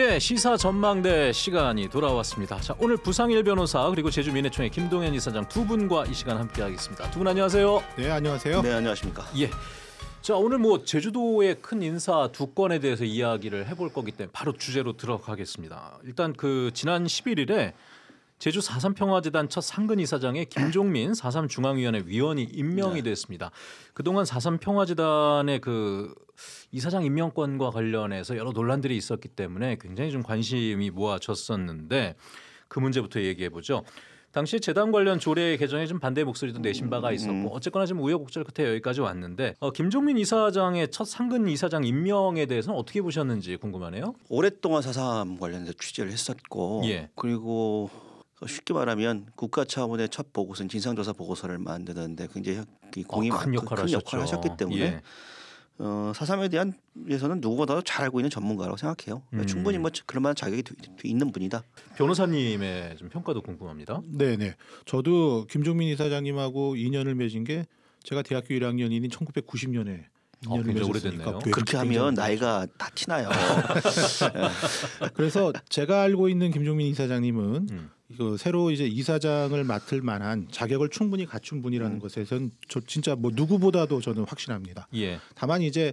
예, 시사 전망대 시간이 돌아왔습니다. 자, 오늘 부상일 변호사 그리고 제주 민해총의 김동현 이사장 두 분과 이 시간 함께 하겠습니다. 두 분 안녕하세요. 네, 안녕하세요. 네, 안녕하십니까? 예. 자, 오늘 뭐 제주도의 큰 인사 두 건에 대해서 이야기를 해볼 거기 때문에 바로 주제로 들어가겠습니다. 일단 그 지난 11일에 제주 4.3 평화재단 첫 상근 이사장의 김종민 4.3 중앙위원회 위원이 임명이 네. 됐습니다. 그동안 4.3 평화재단의 그 이사장 임명권과 관련해서 여러 논란들이 있었기 때문에 굉장히 좀 관심이 모아졌었는데 그 문제부터 얘기해 보죠. 당시 재단 관련 조례 개정에 좀 반대 목소리도 내신 음, 바가 음. 있었고 어쨌거나 지금 우여곡절 끝에 여기까지 왔는데 어, 김종민 이사장의 첫 상근 이사장 임명에 대해서는 어떻게 보셨는지 궁금하네요. 오랫동안 사삼 관련해서 취재를 했었고 예. 그리고 어, 쉽게 말하면 국가 차원의 첫 보고서는 진상조사 보고서를 만드는데 굉장히 어, 공이 아, 큰, 역할을, 큰 역할을 하셨기 때문에 예. 어, 사삼에 대한 에서는 누구보다도 잘 알고 있는 전문가라고 생각해요. 그러니까 음. 충분히 뭐그런 만한 자격이 있는 분이다. 변호사님의 좀 평가도 궁금합니다. 네, 네. 저도 김종민 이사장님하고 인연을 맺은 게 제가 대학교 1학년인 1990년에 어, 인연을 어, 오래됐네요. 그렇게 하면 나이가 다 티나요. 그래서 제가 알고 있는 김종민 이사장님은 음. 그 새로 이제 이사장을 맡을 만한 자격을 충분히 갖춘 분이라는 음. 것에선 저 진짜 뭐 누구보다도 저는 확신합니다. 예. 다만 이제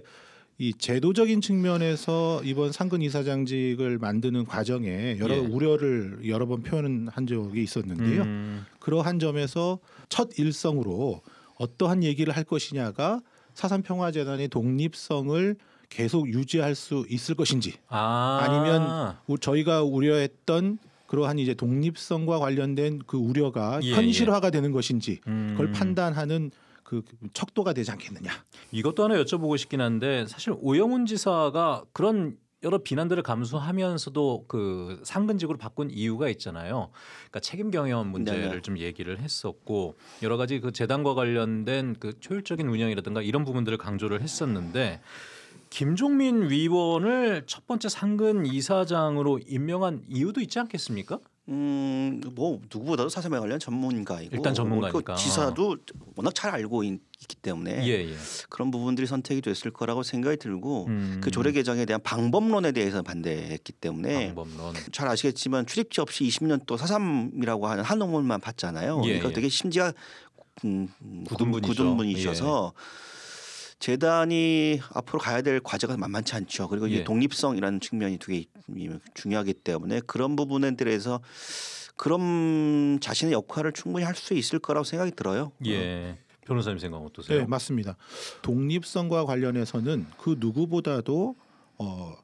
이 제도적인 측면에서 이번 상근 이사장직을 만드는 과정에 여러 예. 우려를 여러 번 표현한 적이 있었는데요. 음. 그러한 점에서 첫 일성으로 어떠한 얘기를 할 것이냐가 사산 평화재단의 독립성을 계속 유지할 수 있을 것인지 아. 니면 저희가 우려했던 그러한 이제 독립성과 관련된 그 우려가 예, 예. 현실화가 예. 되는 것인지 음. 그걸 판단하는 그 척도가 되지 않겠느냐. 이것도 하나 여쭤보고 싶긴 한데 사실 오영훈 지사가 그런 여러 비난들을 감수하면서도 그 상근직으로 바꾼 이유가 있잖아요. 그러니까 책임 경영 문제를 네네. 좀 얘기를 했었고 여러 가지 그 재단과 관련된 그 효율적인 운영이라든가 이런 부분들을 강조를 했었는데 김종민 위원을 첫 번째 상근 이사장으로 임명한 이유도 있지 않겠습니까? 음, 뭐 누구보다도 사생활 관련 전문가이고 일단 전문가니까 그 지사도 어. 워낙 잘 알고 있, 기 때문에 예, 예. 그런 부분들이 선택이 됐을 거라고 생각이 들고 음. 그 조례 개정에 대한 방법론에 대해서 반대했기 때문에 방법론. 잘 아시겠지만 출입지 없이 20년 또 사삼이라고 하는 한옥문만 봤잖아요. 예, 그러니까 예. 되게 심지가 음, 굳은 분이셔서. 예. 재단이 앞으로 가야 될 과제가 만만치 않죠. 그리고 예. 독립성이라는 측면이 되게 중요하기 때문에 그런 부분에 대해서 그런 자신의 역할을 충분히 할 수 있을 거라고 생각이 들어요. 예. 어. 변호사님 생각 어떠세요? 네, 맞습니다. 독립성과 관련해서는 그 누구보다도 어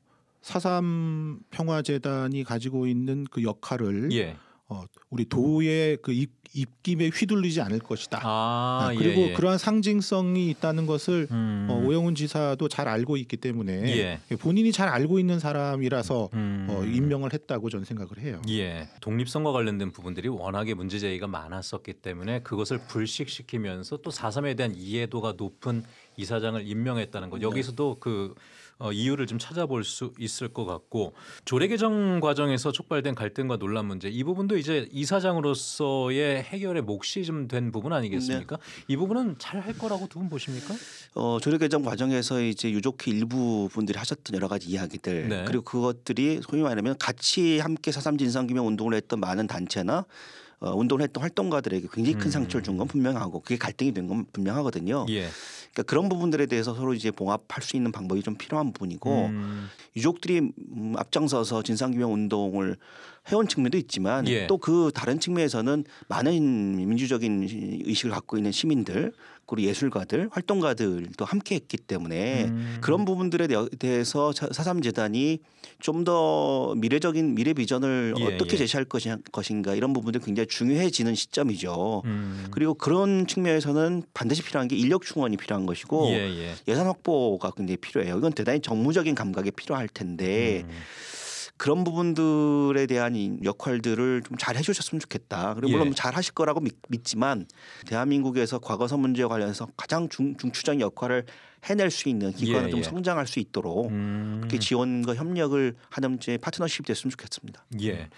사삼 평화재단이 가지고 있는 그 역할을 예. 어, 우리 도의 그 입, 입김에 휘둘리지 않을 것이다. 아, 네, 그리고 예, 예. 그러한 상징성이 있다는 것을 어, 음. 어, 오영훈 지사도 잘 알고 있기 때문에 예. 본인이 잘 알고 있는 사람이라서 어, 음. 어, 임명을 했다고 저는 생각을 해요. 예. 독립성과 관련된 부분들이 워낙에 문제 제기가 많았었기 때문에 그것을 불식시키면서 또 사삼에 대한 이해도가 높은 이사장을 임명했다는 것. 네. 여기서도 그 어, 이유를 좀 찾아볼 수 있을 것 같고 조례 개정 과정에서 촉발된 갈등과 논란 문제 이 부분도 이제 이사장으로서의 해결의 몫이 좀 된 부분 아니겠습니까? 네. 이 부분은 잘 할 거라고 두 분 보십니까? 어, 조례 개정 과정에서 이제 유족회 일부 분들이 하셨던 여러 가지 이야기들 네. 그리고 그것들이 소위 말하면 같이 함께 사삼 진상규명 운동을 했던 많은 단체나 어, 운동을 했던 활동가들에게 굉장히 큰 음. 상처를 준 건 분명하고 그게 갈등이 된 건 분명하거든요. 예. 그러니까 그런 부분들에 대해서 서로 이제 봉합할 수 있는 방법이 좀 필요한 부분이고 음. 유족들이 음, 앞장서서 진상규명 운동을 해온 측면도 있지만 예. 또그 다른 측면에서는 많은 민주적인 의식을 갖고 있는 시민들 그리고 예술가들, 활동가들도 함께 했기 때문에 음. 그런 부분들에 대해서 사삼 재단이 좀 더 미래적인 미래 비전을 예, 어떻게 예. 제시할 것인가 이런 부분들이 굉장히 중요해지는 시점이죠. 음. 그리고 그런 측면에서는 반드시 필요한 게 인력 충원이 필요한 것이고 예, 예. 산 확보가 굉장히 필요해요. 이건 대단히 정무적인 감각이 필요할 텐데 음. 그런 부분들에 대한 역할들을 좀 잘 해주셨으면 좋겠다. 그리고 물론 예. 잘 하실 거라고 믿, 지만 대한민국에서 과거사 문제와 관련해서 가장 중, 중추장 역할을 해낼 수 있는 기관을 예, 좀 예. 성장할 수 있도록 음. 그렇게 지원과 협력을 하는지 파트너십이 됐으면 좋겠습니다. 예.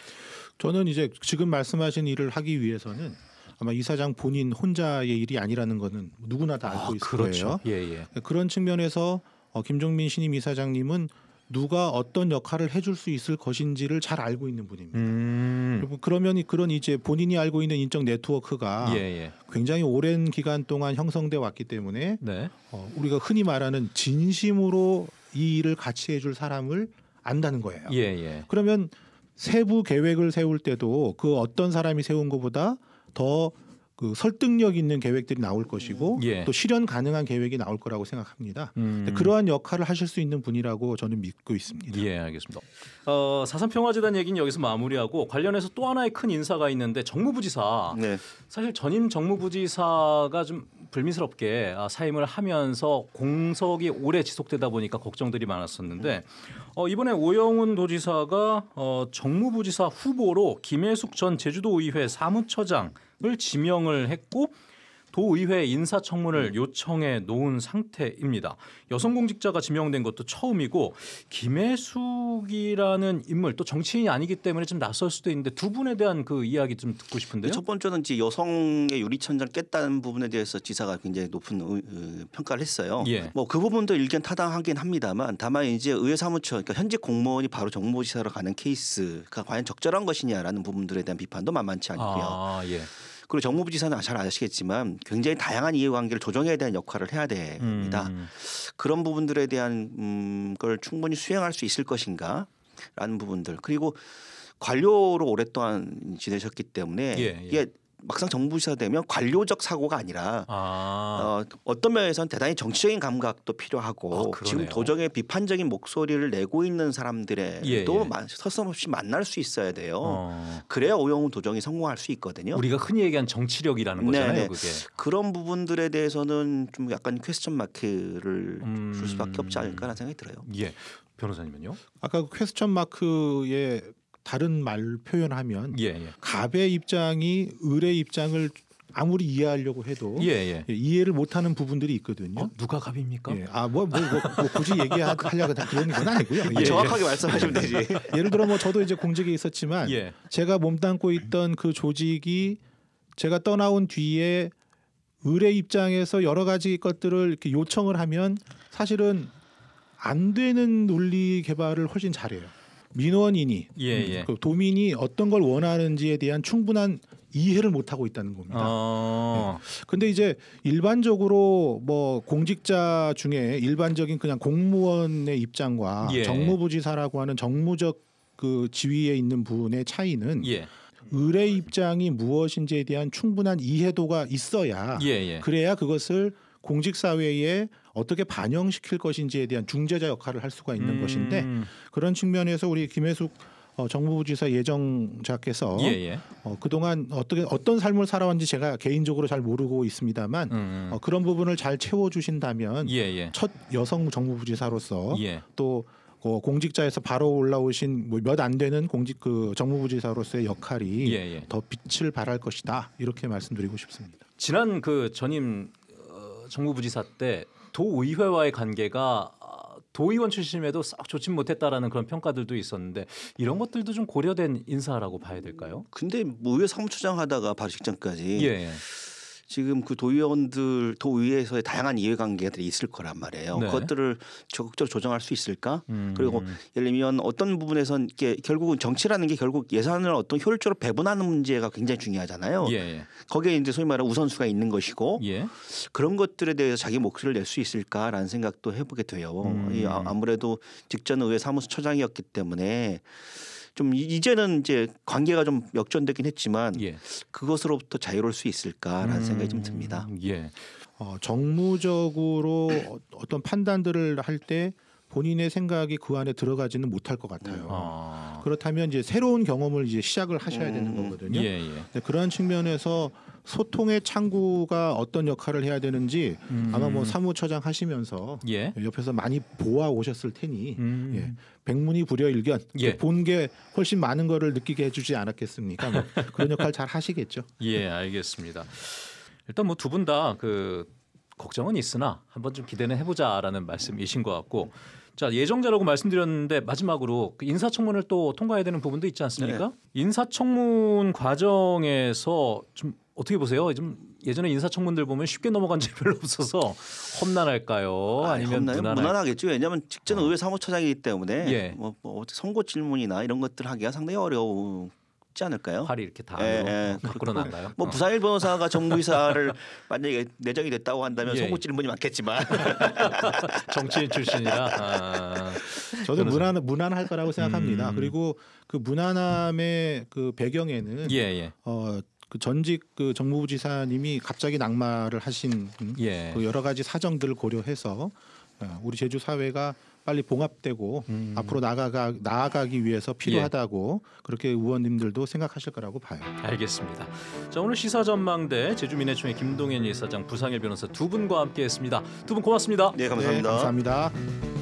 저는 이제 지금 말씀하신 일을 하기 위해서는 아마 이사장 본인 혼자의 일이 아니라는 거는 누구나 다 알고 아, 있을 그렇죠. 거예요. 예, 예. 그런 측면에서 어, 김종민 신임 이사장님은 누가 어떤 역할을 해줄 수 있을 것인지를 잘 알고 있는 분입니다. 음. 그러면 그런 이제 본인이 알고 있는 인적 네트워크가 예, 예. 굉장히 오랜 기간 동안 형성돼 왔기 때문에 네. 어, 우리가 흔히 말하는 진심으로 이 일을 같이 해줄 사람을 안다는 거예요. 예, 예. 그러면 세부 계획을 세울 때도 그 어떤 사람이 세운 것보다 더그 설득력 있는 계획들이 나올 것이고 음. 예. 또 실현 가능한 계획이 나올 거라고 생각합니다. 음. 그러한 역할을 하실 수 있는 분이라고 저는 믿고 있습니다. 예, 알겠습니다. 어, 사산평화재단 얘기는 여기서 마무리하고 관련해서 또 하나의 큰 인사가 있는데 정무부지사. 네. 사실 전임 정무부지사가 좀 불미스럽게 아, 사임을 하면서 공석이 오래 지속되다 보니까 걱정들이 많았었는데 어, 이번에 오영훈 도지사가 어, 정무부지사 후보로 김혜숙 전 제주도의회 사무처장 을 지명을 했고 도의회 인사청문을 음. 요청해 놓은 상태입니다. 여성 공직자가 지명된 것도 처음이고 김혜숙이라는 인물 또 정치인이 아니기 때문에 좀 낯설 수도 있는데 두 분에 대한 그 이야기 좀 듣고 싶은데요. 첫 번째는 이제 여성의 유리천장 깼다는 부분에 대해서 지사가 굉장히 높은 평가를 했어요. 예. 뭐그 부분도 일견 타당하긴 합니다만 다만 이제 의회 사무처 그러니까 현직 공무원이 바로 정무지사로 가는 케이스가 과연 적절한 것이냐라는 부분들에 대한 비판도 만만치 않고요. 아, 예. 그리고 정무부 지사는 잘 아시겠지만 굉장히 다양한 이해관계를 조정해야 되는 역할을 해야 됩니다. 음. 그런 부분들에 대한 음, 걸 충분히 수행할 수 있을 것인가라는 부분들 그리고 관료로 오랫동안 지내셨기 때문에 예, 예. 이게 막상 정부 시사되면 관료적 사고가 아니라 아. 어, 어떤 면에서는 대단히 정치적인 감각도 필요하고 아, 지금 도정의 비판적인 목소리를 내고 있는 사람들에도 예, 예. 서슴없이 만날 수 있어야 돼요. 어. 그래야 오영훈 도정이 성공할 수 있거든요. 우리가 흔히 얘기한 정치력이라는 네, 거잖아요. 네 그게. 그런 부분들에 대해서는 좀 약간 퀘스천 마크를 음. 줄 수밖에 음. 없지 않을까라는 생각이 들어요. 예. 변호사님은요? 아까 그 퀘스천 마크의 다른 말 표현하면 예, 예. 갑의 입장이 을의 입장을 아무리 이해하려고 해도 예, 예. 예 이해를 못하는 부분들이 있거든요. 어, 누가 갑입니까? 예. 아뭐뭐 뭐, 뭐, 뭐, 굳이 얘기하려고 그런 건 아니고요. 아, 정확하게 말씀하시면 되지. 예를 들어 뭐 저도 이제 공직에 있었지만 제가 몸담고 있던 그 조직이 제가 떠나온 뒤에 을의 입장에서 여러 가지 것들을 이렇게 요청을 하면 사실은 안 되는 논리 개발을 훨씬 잘해요. 민원인이 예, 음, 예. 그 도민이 어떤 걸 원하는지에 대한 충분한 이해를 못 하고 있다는 겁니다. 어... 네. 근데 이제 일반적으로 뭐 공직자 중에 일반적인 그냥 공무원의 입장과 예. 정무부지사라고 하는 정무적 그 지위에 있는 분의 차이는 예. 의뢰 입장이 무엇인지에 대한 충분한 이해도가 있어야 예예. 예. 그래야 그것을 공직 사회에 어떻게 반영시킬 것인지에 대한 중재자 역할을 할 수가 있는 음. 것인데 그런 측면에서 우리 김혜숙 어, 정부부지사 예정자께서 예, 예. 어, 그동안 어떻게 어떤 삶을 살아왔는지 제가 개인적으로 잘 모르고 있습니다만 음. 음. 어, 그런 부분을 잘 채워주신다면 예, 예. 첫 여성 정부부지사로서 예. 또 어, 공직자에서 바로 올라오신 뭐몇안 되는 공직 그 정무부지사로서의 역할이 예, 더 빛을 발할 것이다 이렇게 말씀드리고 싶습니다. 지난 그 전임 정부 부지사 때 도의회와의 관계가 아, 도의원 출신임에도 썩 좋진 못했다라는 그런 평가들도 있었는데 이런 것들도 좀 고려된 인사라고 봐야 될까요? 근데 뭐 의회 사무처장 하다가 바로 직장까지 예. 예. 지금 그 도의원들 도의회에서의 다양한 이해관계들이 있을 거란 말이에요. 네. 그것들을 적극적으로 조정할 수 있을까? 음. 그리고 예를 들면 어떤 부분에선 이게 결국은 정치라는 게 결국 예산을 어떤 효율적으로 배분하는 문제가 굉장히 중요하잖아요. 예. 예. 거기에 이제 소위 말하는 우선수가 있는 것이고 예. 그런 것들에 대해서 자기 목소리를 낼 수 있을까라는 생각도 해보게 돼요. 음. 이 아, 아무래도 직전 의회 사무처장이었기 때문에 좀 이제는 이제 관계가 좀 역전되긴 했지만 예. 그것으로부터 자유로울 수 있을까라는 음, 생각이 좀 듭니다. 예. 어, 정무적으로 어, 어떤 판단들을 할때 본인의 생각이 그 안에 들어가지는 못할 것 같아요. 아. 그렇다면 이제 새로운 경험을 이제 시작을 하셔야 되는 음. 거거든요. 예, 예. 그러한 측면에서 소통의 창구가 어떤 역할을 해야 되는지 음. 아마 뭐 사무처장 하시면서 예. 옆에서 많이 보아 오셨을 테니 음. 예. 백문이 불여일견 그 예. 본게 훨씬 많은 거를 느끼게 해주지 않았겠습니까? 뭐 그런 역할 잘 하시겠죠. 예, 알겠습니다. 일단 뭐 두 분 다 그 걱정은 있으나 한번 좀 기대는 해보자라는 말씀이신 것 같고 자 예정자라고 말씀드렸는데 마지막으로 그 인사청문을 또 통과해야 되는 부분도 있지 않습니까? 네. 인사청문 과정에서 좀 어떻게 보세요? 좀 예전에 인사청문들 보면 쉽게 넘어간 지 별로 없어서 험난할까요? 아니, 아니면 무난할... 무난하겠죠 왜냐하면 직전 어. 의회 사무처장이기 때문에 예. 뭐, 뭐 선고 질문이나 이런 것들 하기가 상당히 어려운 있지 않을까요? 팔이 이렇게 다 예, 밖으로 예, 어, 나가요. 뭐 어. 부사일 변호사가 정부이사를 만약에 내정이 됐다고 한다면 예. 예. 송곳 찌는 분이 많겠지만 정치인 출신이라 아, 저도 무난 무난할 거라고 생각합니다. 음. 그리고 그 무난함의 그 배경에는 예, 예. 어. 그 전직 그 정무부지사님이 갑자기 낙마를 하신 예. 그 여러 가지 사정들을 고려해서 어, 우리 제주 사회가 빨리 봉합되고 음. 앞으로 나아가 나아가기 위해서 필요하다고 예. 그렇게 의원님들도 생각하실 거라고 봐요. 알겠습니다. 자 오늘 시사 전망대 제주민의총회 김동현 이사장 부상일 변호사 두 분과 함께했습니다. 두 분 고맙습니다. 네 감사합니다. 네, 감사합니다.